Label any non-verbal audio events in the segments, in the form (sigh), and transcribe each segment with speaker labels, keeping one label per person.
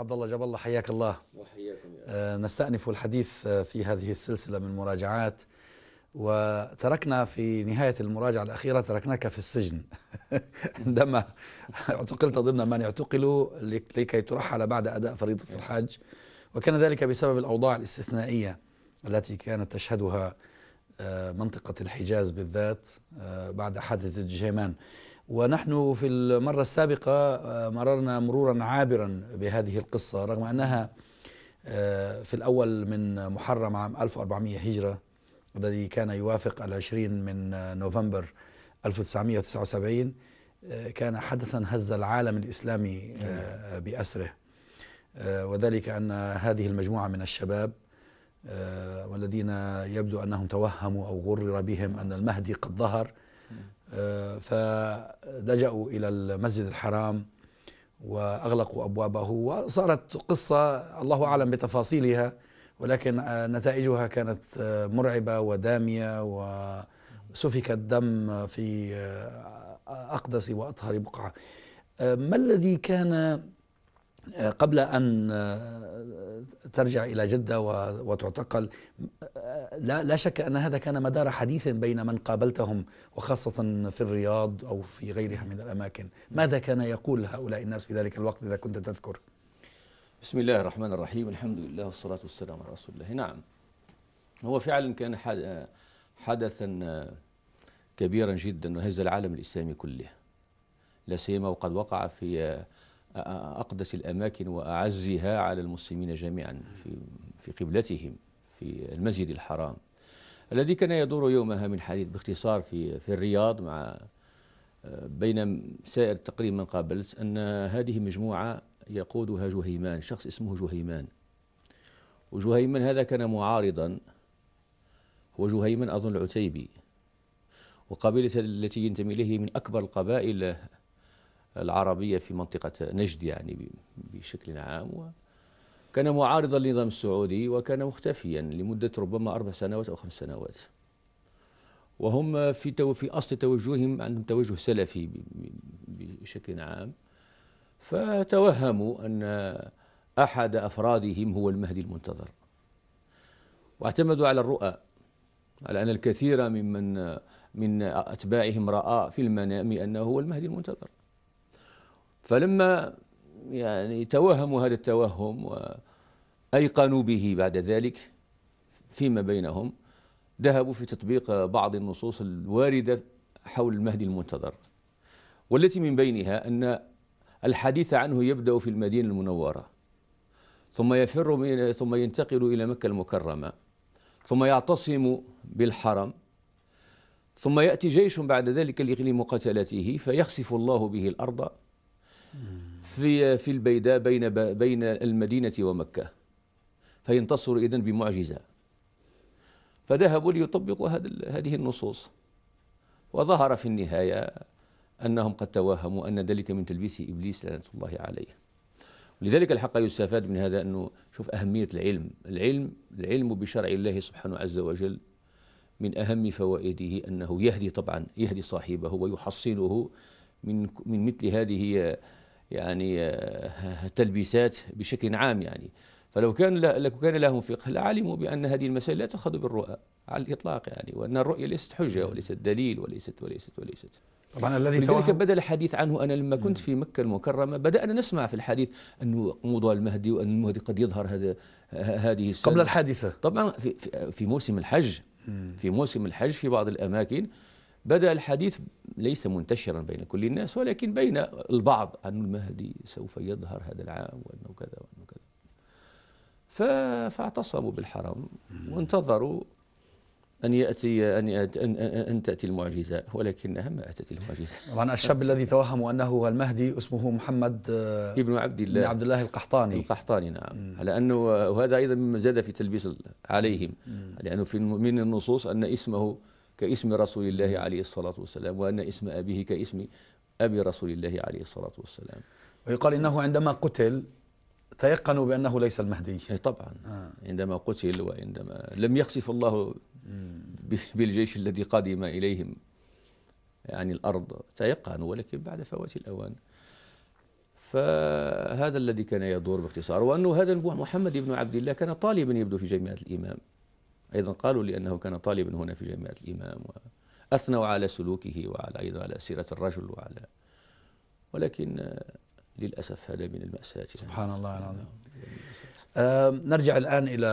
Speaker 1: عبد الله جاب الله حياك الله وحياكم يا آه نستأنف الحديث آه، في هذه السلسلة من مراجعات وتركنا في نهاية المراجعة الأخيرة تركناك في السجن (laughs) عندما اعتقلت ضمن من اعتقلوا لكي ترحل بعد أداء فريضة نعم. الحج وكان ذلك بسبب الأوضاع الاستثنائية التي كانت تشهدها آه، منطقة الحجاز بالذات آه، بعد حادثة جهيمان ونحن في المرة السابقة آه، مررنا مرورا عابرا بهذه القصة رغم أنها آه، في الأول من محرم عام 1400 هجرة الذي كان يوافق العشرين من آه، نوفمبر 1979 كان حدثا هز العالم الإسلامي نعم. بأسره وذلك أن هذه المجموعة من الشباب والذين يبدو أنهم توهموا أو غرر بهم أن المهدي قد ظهر آه، فلجأوا إلى المسجد الحرام وأغلقوا أبوابه وصارت قصة الله أعلم بتفاصيلها ولكن آه، نتائجها كانت آه، مرعبة ودامية وسفك الدم في أقدس وأطهر بقعة ما الذي كان قبل أن آه، ترجع إلى جدة وتعتقل آه، لا, لا شك أن هذا كان مدار حديث بين من قابلتهم وخاصة في الرياض أو في غيرها من الأماكن ماذا كان يقول هؤلاء الناس في ذلك الوقت إذا كنت تذكر
Speaker 2: بسم الله الرحمن الرحيم الحمد لله والصلاة والسلام على رسول الله نعم هو فعلا كان حدثا آه، كبيرا جدا وهز العالم الإسلامي كله لا سيما وقد وقع في أقدس الأماكن وأعزها على المسلمين جميعا في, في قبلتهم في المسجد الحرام الذي كان يدور يومها من حديث باختصار في, في الرياض مع آه، بين سائر تقريبا من قابلت أن هذه مجموعة يقودها جهيمان شخص اسمه جهيمان وجهيمان هذا كان معارضا هو جهيمان أظن العتيبي وقبيلة التي ينتمي إليه من أكبر القبائل العربية في منطقة نجد يعني بشكل عام كان معارضا للنظام السعودي وكان مختفيا لمدة ربما أربع سنوات أو خمس سنوات وهم في تو في أصل توجههم عندهم توجه سلفي بشكل عام فتوهموا أن أحد أفرادهم هو المهدي المنتظر واعتمدوا على الرؤى على أن الكثير ممن من أتباعهم رأى في المنام أنه هو المهدي المنتظر فلما يعني توهموا هذا التوهم وأيقنوا به بعد ذلك فيما بينهم ذهبوا في تطبيق بعض النصوص الواردة حول المهدي المنتظر والتي من بينها أن الحديث عنه يبدأ في المدينة المنورة ثم يفر من ثم ينتقل إلى مكة المكرمة ثم يعتصم بالحرم ثم يأتي جيش بعد ذلك لمقاتلته فيخسف الله به الأرض في في البيداء بين بين المدينة ومكة فينتصر إذا بمعجزة فذهبوا ليطبقوا هذه النصوص وظهر في النهاية أنهم قد توهموا أن ذلك من تلبيس إبليس لعنة الله عليه لذلك الحق يستفاد من هذا أنه شوف أهمية العلم العلم العلم بشرع الله سبحانه عز وجل من أهم فوائده أنه يهدي طبعا يهدي صاحبه ويحصنه من من مثل هذه يعني آه، تلبيسات بشكل عام يعني فلو كان لو كان لهم فقه لعلموا بان هذه المسائل لا تاخذ بالرؤى على الاطلاق يعني وان الرؤيه ليست حجه وليست دليل وليست وليست وليست طبعا الذي لذلك بدا الحديث عنه انا لما كنت في مكه المكرمه بدانا نسمع في الحديث انه موضوع المهدي وان المهدي قد يظهر هذا هذه السنه قبل الحادثه طبعا في في موسم الحج في موسم الحج في بعض الاماكن بدأ الحديث ليس منتشرا بين كل الناس ولكن بين البعض أن المهدي سوف يظهر هذا العام وأنه كذا وأنه كذا فاعتصموا بالحرم وانتظروا أن يأتي أن أن تأتي المعجزة ولكنها ما أتت المعجزة. طبعا الشاب (laughs)
Speaker 1: الذي توهموا أنه هو المهدي اسمه محمد آه، ابن عبد الله ابن عبد
Speaker 2: الله القحطاني القحطاني نعم على أنه وهذا أيضا مما زاد في تلبيس عليهم لأنه في من النصوص أن اسمه كاسم رسول الله عليه الصلاة والسلام وأن اسم أبيه كاسم أبي رسول الله عليه الصلاة والسلام ويقال إنه عندما قتل تيقنوا بأنه ليس المهدي إيه، طبعا آه. عندما قتل وعندما لم يخسف الله بالجيش الذي قدم إليهم يعني الأرض تيقنوا ولكن بعد فوات الأوان فهذا الذي كان يدور باختصار وأنه هذا محمد بن عبد الله كان طالبا يبدو في جامعة الإمام أيضا قالوا لأنه كان طالبا هنا في جامعة الإمام وأثنوا على سلوكه وعلى أيضا على سيرة الرجل وعلى ولكن للأسف هذا من المأساة سبحان الله
Speaker 1: العظيم نعم، آه نرجع الآن إلى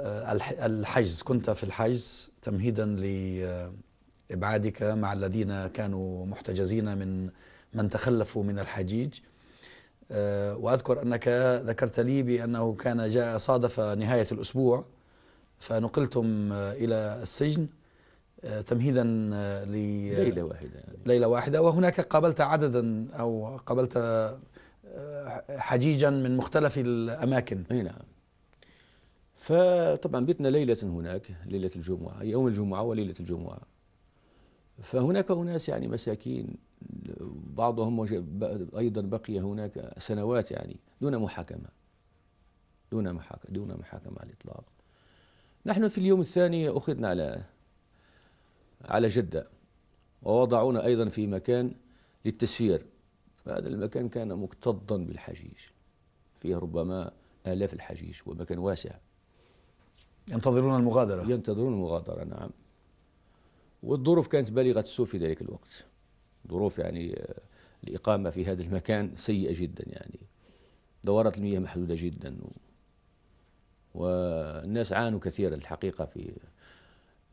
Speaker 1: آه الحجز كنت في الحجز تمهيدا لإبعادك مع الذين كانوا محتجزين من من تخلفوا من الحجيج آه وأذكر أنك ذكرت لي بأنه كان جاء صادف نهاية الأسبوع فنقلتم آه، إلى السجن آه، تمهيدا آه، ليلة واحدة يعني. ليلة واحدة وهناك قابلت عددا أو قابلت حجيجا من
Speaker 2: مختلف الأماكن أي نعم فطبعا بتنا ليلة هناك ليلة الجمعة يوم الجمعة وليلة الجمعة فهناك أناس يعني مساكين بعضهم أيضا بقي هناك سنوات يعني دون محاكمة دون محاكمة دون محاكمة على الإطلاق نحن في اليوم الثاني أخذنا على على جدة ووضعونا أيضا في مكان للتسفير فهذا المكان كان مكتظا بالحجيج فيه ربما آلاف الحجيج ومكان واسع ينتظرون المغادرة ينتظرون المغادرة نعم والظروف كانت بالغة السوء في ذلك الوقت ظروف يعني آه، الإقامة في هذا المكان سيئة جدا يعني دورات المياه محدودة جدا والناس عانوا كثيرا الحقيقة في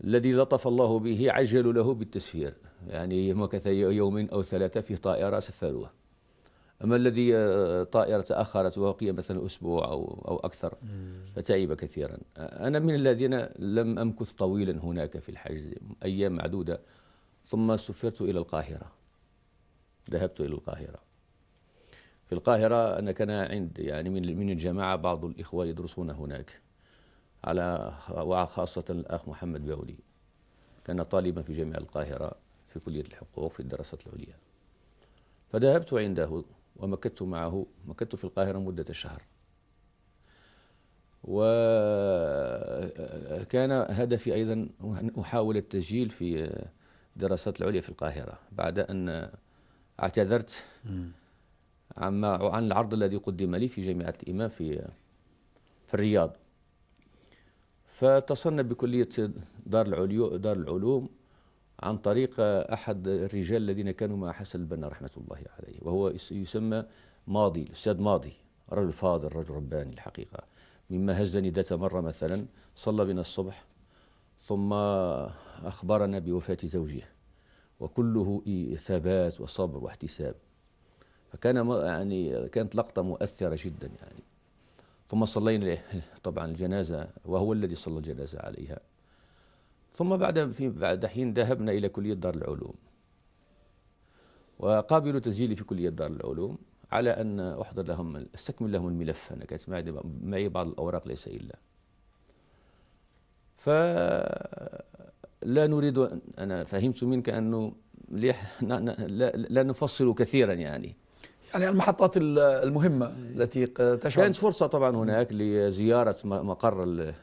Speaker 2: الذي لطف الله به عجلوا له بالتسفير يعني مكث يومين أو ثلاثة في طائرة سفروها أما الذي آه، طائرة تأخرت وبقي مثلا أسبوع أو أو أكثر فتعب كثيرا أنا من الذين لم أمكث طويلا هناك في الحجز أيام معدودة ثم سفرت إلى القاهرة ذهبت إلى القاهرة في القاهرة أنا كان عند يعني من من الجماعة بعض الإخوة يدرسون هناك على وخاصة الأخ محمد باولي كان طالبا في جامعة القاهرة في كلية الحقوق في الدراسات العليا فذهبت عنده ومكثت معه مكثت في القاهرة مدة شهر وكان هدفي أيضا أن أحاول التسجيل في دراسات العليا في القاهرة بعد أن اعتذرت عما عن العرض الذي قدم لي في جامعة الإمام في في الرياض فاتصلنا بكلية دار العلو دار العلوم عن طريق أحد الرجال الذين كانوا مع حسن البنا رحمة الله عليه وهو يسمى ماضي الأستاذ ماضي رجل فاضل رجل رباني الحقيقة مما هزني ذات مرة مثلا صلى بنا الصبح ثم أخبرنا بوفاة زوجه وكله ثبات وصبر واحتساب فكان يعني كانت لقطة مؤثرة جدا يعني ثم صلينا (laughs) طبعا الجنازة وهو الذي صلى الجنازة عليها ثم بعد في بعد حين ذهبنا إلى كلية دار العلوم وقابلوا تسجيلي في كلية دار العلوم على أن أحضر لهم أستكمل لهم الملف أنا كانت معي بعض الأوراق ليس إلا فلا نريد أنا فهمت منك أنه لا, لا نفصل كثيرا يعني يعني المحطات المهمة التي تشعر كانت فرصة طبعا هناك لزيارة مقر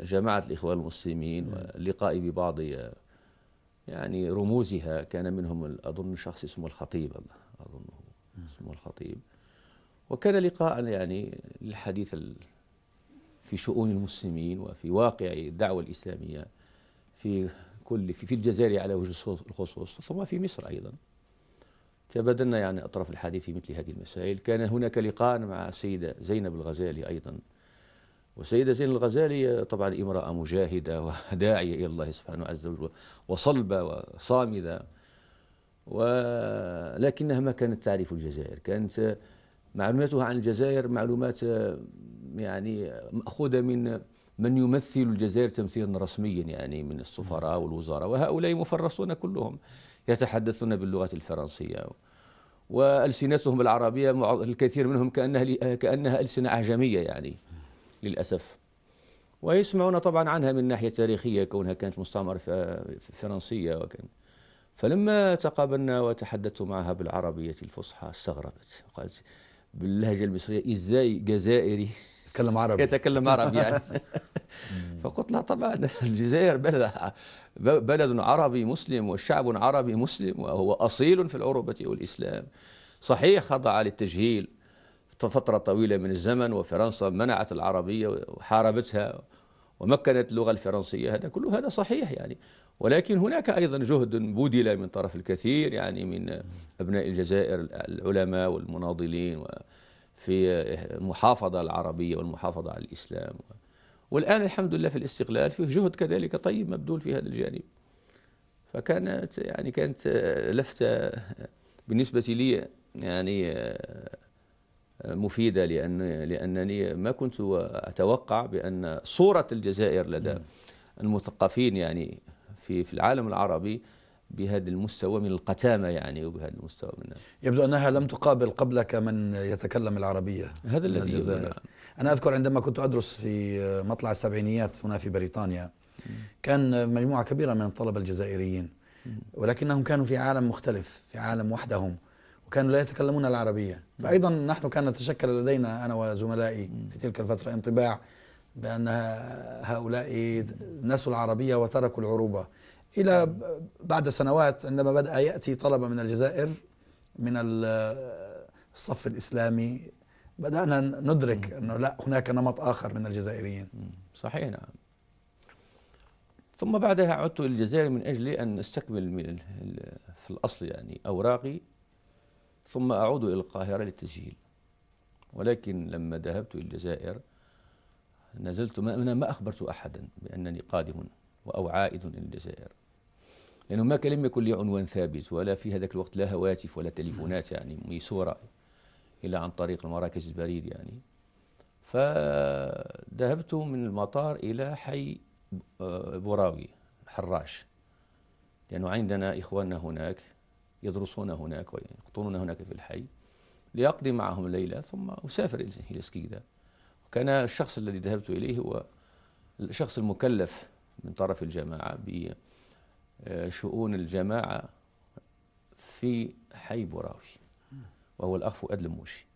Speaker 2: جماعة الإخوان المسلمين واللقاء ببعض يعني رموزها كان منهم أظن شخص اسمه الخطيب أظنه اسمه الخطيب وكان لقاء يعني للحديث في شؤون المسلمين وفي واقع الدعوة الإسلامية في كل في الجزائر على وجه الخصوص ثم في مصر أيضا تبادلنا يعني أطراف الحديث في مثل هذه المسائل كان هناك لقاء مع السيدة زينب الغزالي أيضا والسيدة زينب الغزالي طبعا امرأة مجاهدة وداعية إلى الله سبحانه عز وجل وصلبة وصامدة ولكنها ما كانت تعرف الجزائر كانت معلوماتها عن الجزائر معلومات يعني مأخوذة من من يمثل الجزائر تمثيلا رسميا يعني من السفراء والوزراء وهؤلاء مفرسون كلهم يتحدثون باللغة الفرنسية وألسنتهم العربية الكثير منهم كأنها, كأنها ألسنة أعجمية يعني للأسف ويسمعون طبعا عنها من ناحية تاريخية كونها كانت مستعمرة فرنسية وكان فلما تقابلنا وتحدثت معها بالعربية الفصحى استغربت قالت باللهجة المصرية إزاي جزائري يتكلم عربي يتكلم عربي يعني (laughs) (laughs) فقلت لا طبعا (laughs) الجزائر بلد بلد عربي مسلم والشعب عربي مسلم وهو أصيل في العروبة والإسلام صحيح خضع للتجهيل فترة طويلة من الزمن وفرنسا منعت العربية وحاربتها ومكنت اللغة الفرنسية هذا كله هذا صحيح يعني ولكن هناك أيضا جهد بذل من طرف الكثير يعني من أبناء الجزائر العلماء والمناضلين و في المحافظة العربية والمحافظة على الإسلام والآن الحمد لله في الاستقلال فيه جهد كذلك طيب مبذول في هذا الجانب فكانت يعني كانت لفتة بالنسبة لي يعني مفيدة لأن لأنني ما كنت أتوقع بأن صورة الجزائر لدى المثقفين يعني في في العالم العربي بهذا المستوى من القتامة يعني وبهذا المستوى من يبدو أنها لم تقابل قبلك من يتكلم العربية هذا الذي يعني.
Speaker 1: أنا أذكر عندما كنت أدرس في مطلع السبعينيات هنا في بريطانيا كان مجموعة كبيرة من الطلبة الجزائريين ولكنهم كانوا في عالم مختلف في عالم وحدهم وكانوا لا يتكلمون العربية فأيضا نحن كان نتشكل لدينا أنا وزملائي في تلك الفترة انطباع بأن هؤلاء نسوا العربية وتركوا العروبة إلى بعد سنوات عندما بدأ يأتي طلبة من الجزائر من الصف الإسلامي بدأنا ندرك أنه لا هناك نمط آخر من الجزائريين صحيح نعم
Speaker 2: ثم بعدها عدت إلى الجزائر من أجل أن أستكمل من في الأصل يعني أوراقي ثم أعود إلى القاهرة للتسجيل ولكن لما ذهبت إلى الجزائر نزلت ما أنا ما أخبرت أحدا بأنني قادم أو عائد إلى الجزائر لأنه ما كان لم يكن لي عنوان ثابت ولا في هذاك الوقت لا هواتف ولا تليفونات يعني ميسورة إلا عن طريق المراكز البريد يعني فذهبت من المطار إلى حي آه، بوراوي حراش لأنه عندنا إخواننا هناك يدرسون هناك ويقطنون هناك في الحي لأقضي معهم ليلة ثم أسافر إلى سكيدة وكان الشخص الذي ذهبت إليه هو الشخص المكلف من طرف الجماعة شؤون الجماعة في حي بوراوي وهو الأخ فؤاد الموشي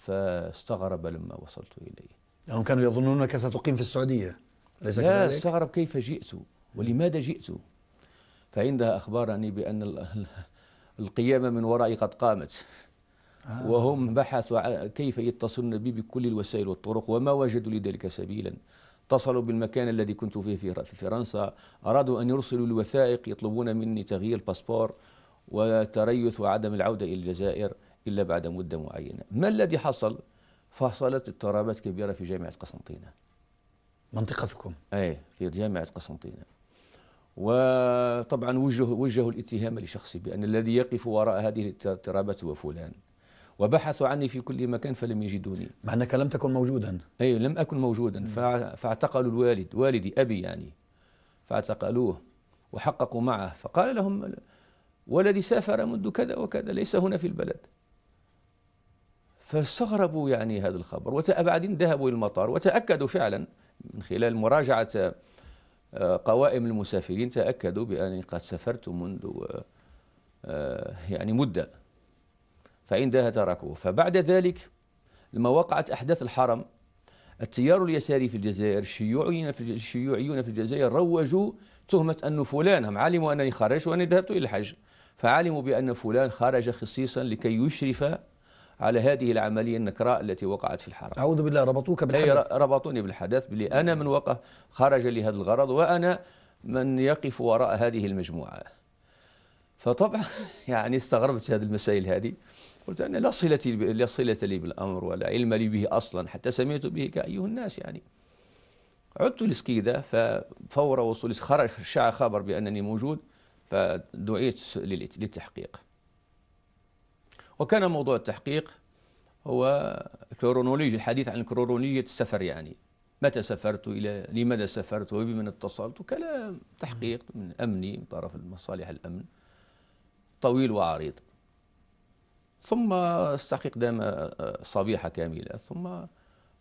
Speaker 2: فاستغرب لما وصلت إليه هم كانوا يظنونك ستقيم في السعودية أليس لا استغرب كيف جئت ولماذا جئت فعندها أخبرني بأن القيامة من ورائي قد قامت آه. وهم بحثوا كيف يتصلون بي بكل الوسائل والطرق وما وجدوا لذلك سبيلا اتصلوا بالمكان الذي كنت فيه في فرنسا أرادوا أن يرسلوا الوثائق يطلبون مني تغيير الباسبور وتريث وعدم العودة إلى الجزائر إلا بعد مدة معينة ما الذي حصل؟ فحصلت اضطرابات كبيرة في جامعة قسنطينة
Speaker 1: منطقتكم؟
Speaker 2: أي في جامعة قسنطينة وطبعا وجهوا وجه الاتهام لشخصي بأن الذي يقف وراء هذه الاضطرابات هو فلان وبحثوا عني في كل مكان فلم يجدوني مع أنك لم تكن موجودا أي لم أكن موجودا فاعتقلوا الوالد والدي أبي يعني فاعتقلوه وحققوا معه فقال لهم ولدي سافر منذ كذا وكذا ليس هنا في البلد فاستغربوا يعني هذا الخبر وبعدين ذهبوا إلى المطار وتأكدوا فعلا من خلال مراجعة آه، قوائم المسافرين تأكدوا بأني قد سافرت منذ آه، آه، يعني مدة فعندها تركوه فبعد ذلك لما وقعت أحداث الحرم التيار اليساري في الجزائر الشيوعيون في الشيوعيون في الجزائر روجوا تهمة أن فلان هم علموا أنني خرجت وأنني ذهبت إلى الحج فعلموا بأن فلان خرج خصيصا لكي يشرف على هذه العملية النكراء التي وقعت في الحرم أعوذ بالله ربطوك بالحدث ربطوني بالحدث بلي أنا من وقف خرج لهذا الغرض وأنا من يقف وراء هذه المجموعة فطبعا (laughs) يعني استغربت هذه المسائل هذه قلت أنا لا صلة لا صلة لي بالأمر ولا علم لي به أصلا حتى سمعت به كأيها الناس يعني عدت لسكيدة ففور وصولي خرج شاع خبر بأنني موجود فدعيت للتحقيق وكان موضوع التحقيق هو كرونولوجي الحديث عن كرونولوجية السفر يعني متى سافرت إلى لماذا سافرت وبمن اتصلت وكلام تحقيق من أمني من طرف المصالح الأمن طويل وعريض ثم استحقق دام آه، صبيحة كاملة ثم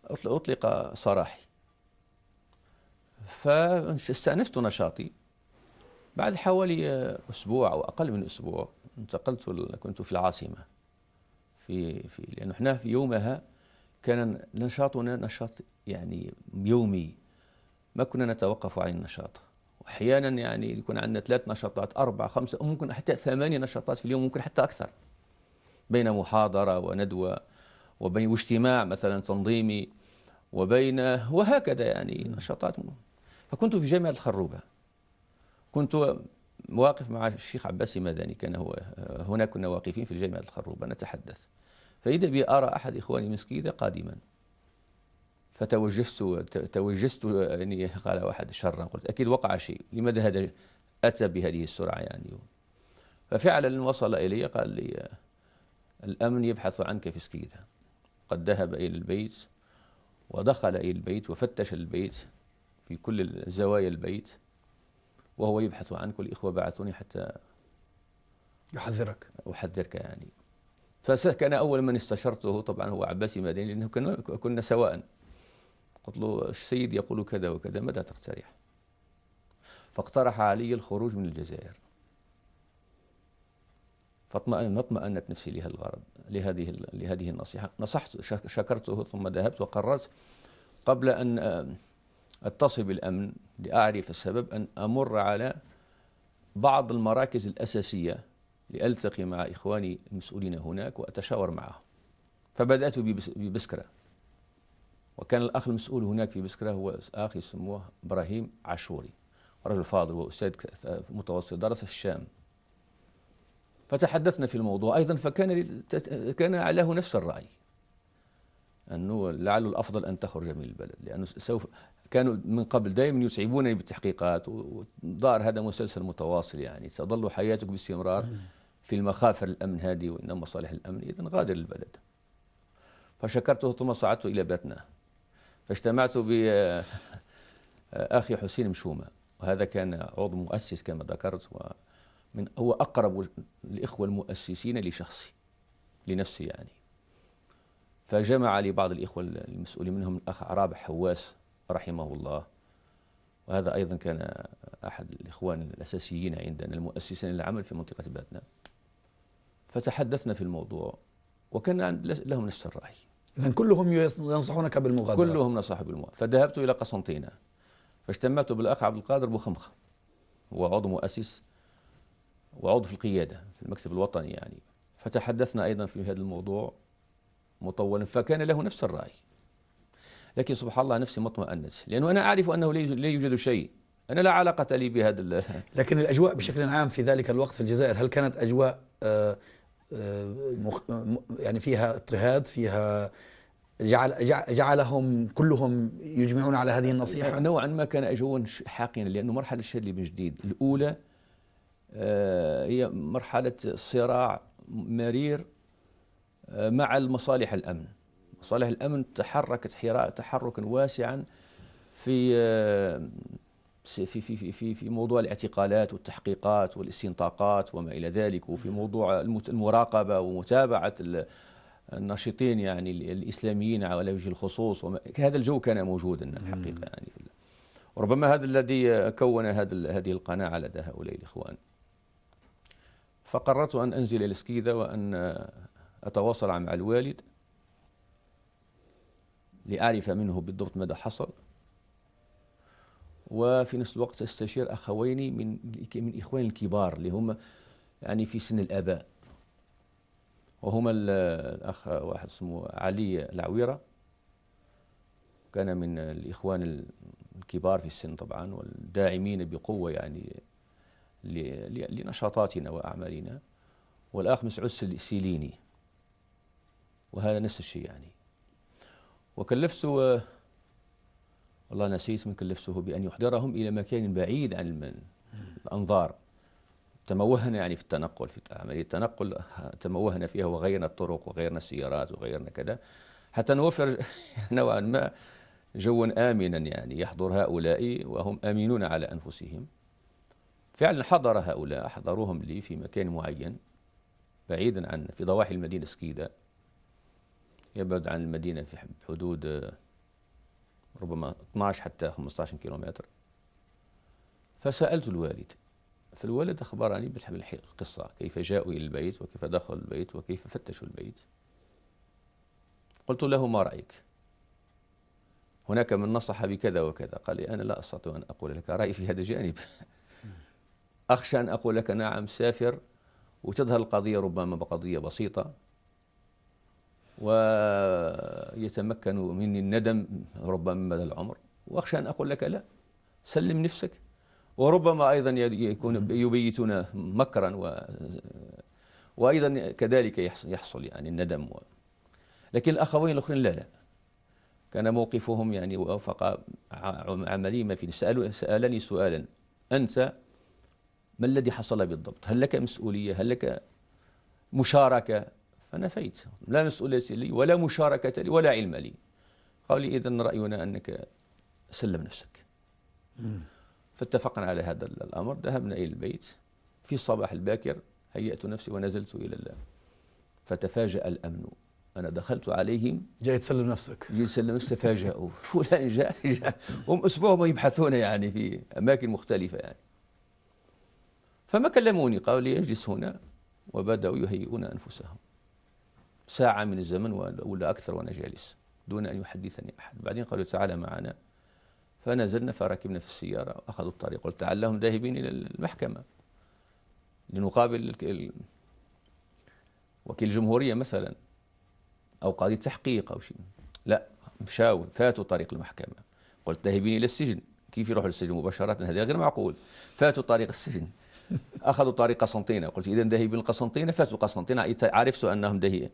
Speaker 2: أطلق سراحي فاستأنفت نشاطي بعد حوالي آه، أسبوع أو أقل من أسبوع انتقلت كنت في العاصمة في في لأنه احنا في يومها كان نشاطنا نشاط يعني يومي ما كنا نتوقف عن النشاط واحيانا يعني يكون عندنا ثلاث نشاطات اربع خمسه ممكن حتى ثمانيه نشاطات في اليوم ممكن حتى اكثر بين محاضرة وندوة وبين اجتماع مثلا تنظيمي وبين وهكذا يعني نشاطات فكنت في جامعة الخروبة كنت واقف مع الشيخ عباسي مدني كان هو هناك كنا واقفين في جامعة الخروبة نتحدث فإذا بي أرى أحد إخواني مسكين قادما فتوجست توجست يعني قال واحد شرا قلت أكيد وقع شيء لماذا هذا أتى بهذه السرعة يعني ففعلا وصل إلي قال لي الأمن يبحث عنك في سكيدة قد ذهب إلى البيت ودخل إلى البيت وفتش البيت في كل زوايا البيت وهو يبحث عنك والإخوة بعثوني حتى يحذرك أحذرك يعني فكان أول من استشرته طبعا هو عباسي مدين لأنه كنا سواء قلت له السيد يقول كذا وكذا ماذا تقترح فاقترح علي الخروج من الجزائر فاطمأنت اطمأنت نفسي لهذا الغرض لهذه لهذه النصيحة نصحت شكرته ثم ذهبت وقررت قبل أن آه، أتصل بالأمن لأعرف السبب أن أمر على بعض المراكز الأساسية لألتقي مع إخواني المسؤولين هناك وأتشاور معهم فبدأت ببسكرة وكان الأخ المسؤول هناك في بسكرة هو أخي سموه إبراهيم عاشوري رجل فاضل وأستاذ متوسط درس في الشام فتحدثنا في الموضوع أيضا فكان كان له نفس الرأي أنه لعل الأفضل أن تخرج من البلد لأنه سوف كانوا من قبل دائما يسعبونني بالتحقيقات ودار هذا مسلسل متواصل يعني تظل حياتك باستمرار في المخافر الأمن هذه وإن مصالح الأمن إذا غادر البلد فشكرته ثم صعدت إلى بيتنا فاجتمعت ب آه، آه، اخي حسين مشومة وهذا كان عضو مؤسس كما ذكرت و من هو أقرب الإخوة المؤسسين لشخصي لنفسي يعني فجمع لي بعض الإخوة المسؤولين منهم الأخ رابح حواس رحمه الله وهذا أيضا كان أحد الإخوان الأساسيين عندنا المؤسسين للعمل في منطقة باتنا فتحدثنا في الموضوع وكان لهم نفس الرأي
Speaker 1: إذا كلهم ينصحونك بالمغادرة
Speaker 2: كلهم نصحوا بالمغادرة فذهبت إلى قسنطينة فاجتمعت بالأخ عبد القادر بوخمخة هو عضو مؤسس وعضو في القيادة في المكتب الوطني يعني فتحدثنا أيضا في هذا الموضوع مطولا فكان له نفس الرأي لكن سبحان الله نفسي ما اطمأنت لأنه أنا أعرف أنه لا يوجد شيء أنا لا علاقة لي بهذا (laughs) لكن
Speaker 1: الأجواء بشكل عام في ذلك الوقت في الجزائر هل كانت أجواء آآ آه، آه، مخ... يعني فيها اضطهاد فيها
Speaker 2: جعل جعلهم كلهم يجمعون على هذه النصيحه نوعا ما كان اجواء حاقنا لانه مرحله الشد بن جديد الاولى آه، هي مرحلة صراع مرير آه، مع المصالح الأمن مصالح الأمن تحركت تحركا واسعا آه، في في في في في موضوع الاعتقالات والتحقيقات والاستنطاقات وما الى ذلك وفي نعم. موضوع المراقبه ومتابعه الناشطين يعني الاسلاميين على وجه الخصوص هذا الجو كان موجودا نعم. الحقيقه يعني ربما هذا الذي كون هذا هذه القناه لدى هؤلاء الاخوان فقررت أن أنزل لسكيدة وأن أتواصل مع الوالد لأعرف منه بالضبط ماذا حصل وفي نفس الوقت استشير أخوين من من إخوان الكبار اللي هما يعني في سن الاباء وهما الاخ واحد اسمه علي العويره كان من الاخوان الكبار في السن طبعا والداعمين بقوه يعني لنشاطاتنا وأعمالنا والأخ مسعود السيليني وهذا نفس الشيء يعني وكلفت والله نسيت من كلفته بأن يحضرهم إلى مكان بعيد عن الأنظار تموهنا يعني في التنقل في عملية التنقل تموهنا فيها وغيرنا الطرق وغيرنا السيارات وغيرنا كذا حتى نوفر (laughs) نوعا ما جوا آمنا يعني يحضر هؤلاء وهم آمنون على أنفسهم فعلا حضر هؤلاء حضروهم لي في مكان معين بعيدا عن في ضواحي المدينة سكيدة يبعد عن المدينة في حدود ربما 12 حتى 15 كيلومتر فسألت الوالد فالوالد أخبرني بالقصة كيف جاءوا إلى البيت وكيف دخلوا البيت وكيف فتشوا البيت قلت له ما رأيك هناك من نصح بكذا وكذا قال لي أنا لا أستطيع أن أقول لك رأيي في هذا الجانب أخشى أن أقول لك نعم سافر وتظهر القضية ربما بقضية بسيطة ويتمكن مني الندم ربما مدى العمر وأخشى أن أقول لك لا سلم نفسك وربما أيضا يكون يبيتون مكرا و وأيضا كذلك يحصل يعني الندم و... لكن الأخوين الآخرين لا لا كان موقفهم يعني وافق عملي ما في سألني سؤالا أنت ما الذي حصل بالضبط هل لك مسؤولية هل لك مشاركة فنفيت لا مسؤولية لي ولا مشاركة لي ولا علم لي قال لي إذا رأينا أنك سلم نفسك فاتفقنا على هذا الأمر ذهبنا إلى البيت في الصباح الباكر هيأت نفسي ونزلت إلى الله فتفاجأ الأمن أنا دخلت عليهم جاي تسلم نفسك جاي تسلم نفسك تفاجأوا (laughs) فلان جاء, جاء هم أسبوع ما يبحثون يعني في أماكن مختلفة يعني فما كلموني قالوا لي اجلس هنا وبدأوا يهيئون أنفسهم ساعة من الزمن ولا أكثر وأنا جالس دون أن يحدثني أحد بعدين قالوا تعالى معنا فنزلنا فركبنا في السيارة وأخذوا الطريق قلت لعلهم ذاهبين إلى المحكمة لنقابل وكيل الجمهورية مثلا أو قاضي تحقيق أو شيء لا مشاو فاتوا طريق المحكمة قلت ذاهبين إلى السجن كيف يروحوا للسجن مباشرة هذا غير معقول فاتوا طريق السجن اخذوا طريق قسنطينه قلت اذا ذاهبين لقسنطينه فاتوا قسنطينه عرفت انهم ذاهبون